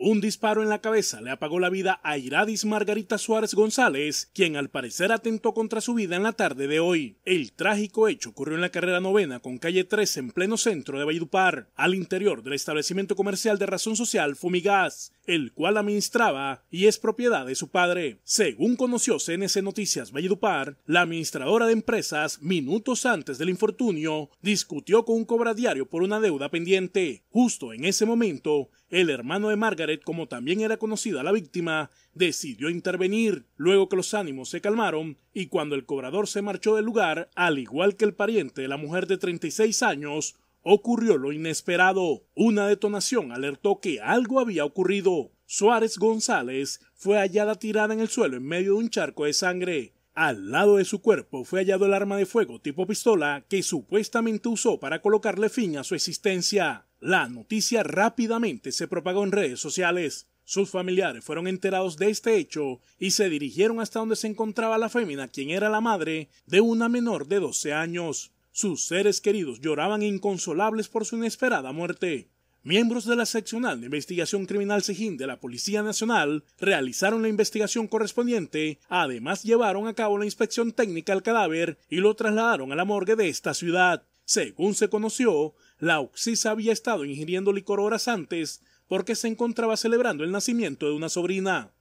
Un disparo en la cabeza le apagó la vida a Iradis Margarita Suárez González, quien al parecer atentó contra su vida en la tarde de hoy. El trágico hecho ocurrió en la carrera novena con calle 3 en pleno centro de Valledupar, al interior del establecimiento comercial de razón social Fumigas, el cual administraba y es propiedad de su padre. Según conoció CNC Noticias Valledupar, la administradora de empresas, minutos antes del infortunio, discutió con un cobradiario por una deuda pendiente. Justo en ese momento, el hermano de Margaret, como también era conocida la víctima, decidió intervenir luego que los ánimos se calmaron y cuando el cobrador se marchó del lugar, al igual que el pariente de la mujer de 36 años, ocurrió lo inesperado. Una detonación alertó que algo había ocurrido. Suárez González fue hallada tirada en el suelo en medio de un charco de sangre. Al lado de su cuerpo fue hallado el arma de fuego tipo pistola que supuestamente usó para colocarle fin a su existencia. La noticia rápidamente se propagó en redes sociales. Sus familiares fueron enterados de este hecho y se dirigieron hasta donde se encontraba la fémina, quien era la madre de una menor de 12 años. Sus seres queridos lloraban inconsolables por su inesperada muerte. Miembros de la seccional de investigación criminal Sejín de la Policía Nacional realizaron la investigación correspondiente, además llevaron a cabo la inspección técnica al cadáver y lo trasladaron a la morgue de esta ciudad. Según se conoció, la Oxisa había estado ingiriendo licor horas antes porque se encontraba celebrando el nacimiento de una sobrina.